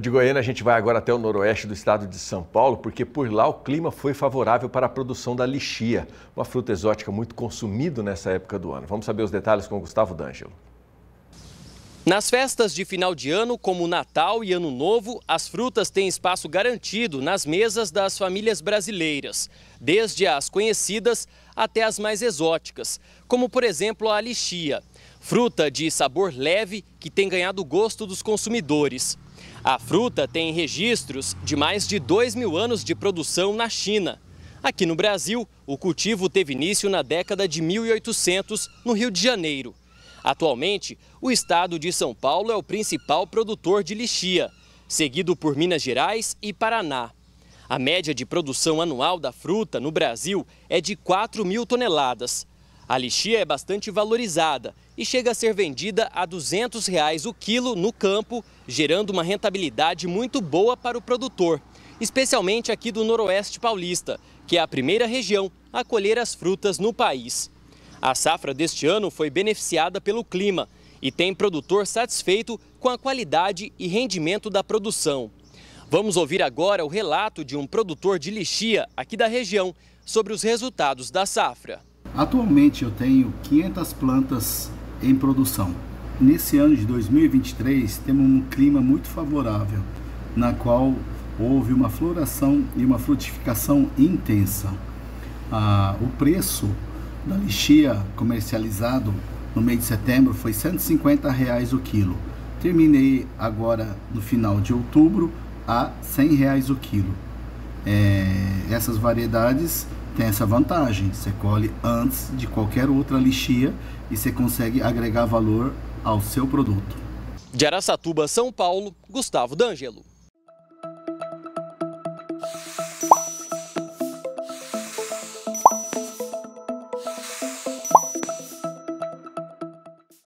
De Goiânia, a gente vai agora até o noroeste do estado de São Paulo, porque por lá o clima foi favorável para a produção da lixia, uma fruta exótica muito consumida nessa época do ano. Vamos saber os detalhes com o Gustavo D'Angelo. Nas festas de final de ano, como Natal e Ano Novo, as frutas têm espaço garantido nas mesas das famílias brasileiras, desde as conhecidas até as mais exóticas, como por exemplo a lixia, fruta de sabor leve que tem ganhado o gosto dos consumidores. A fruta tem registros de mais de 2 mil anos de produção na China. Aqui no Brasil, o cultivo teve início na década de 1800, no Rio de Janeiro. Atualmente, o estado de São Paulo é o principal produtor de lixia, seguido por Minas Gerais e Paraná. A média de produção anual da fruta no Brasil é de 4 mil toneladas. A lixia é bastante valorizada e chega a ser vendida a R$ 200 reais o quilo no campo, gerando uma rentabilidade muito boa para o produtor, especialmente aqui do Noroeste Paulista, que é a primeira região a colher as frutas no país. A safra deste ano foi beneficiada pelo clima e tem produtor satisfeito com a qualidade e rendimento da produção. Vamos ouvir agora o relato de um produtor de lixia aqui da região sobre os resultados da safra. Atualmente eu tenho 500 plantas em produção. Nesse ano de 2023 temos um clima muito favorável, na qual houve uma floração e uma frutificação intensa. Ah, o preço da lixia comercializado no mês de setembro foi R$ 150 reais o quilo. Terminei agora no final de outubro a R$ 100 reais o quilo. É, essas variedades têm essa vantagem, você colhe antes de qualquer outra lixia e você consegue agregar valor ao seu produto. De Araçatuba, São Paulo, Gustavo D'Angelo.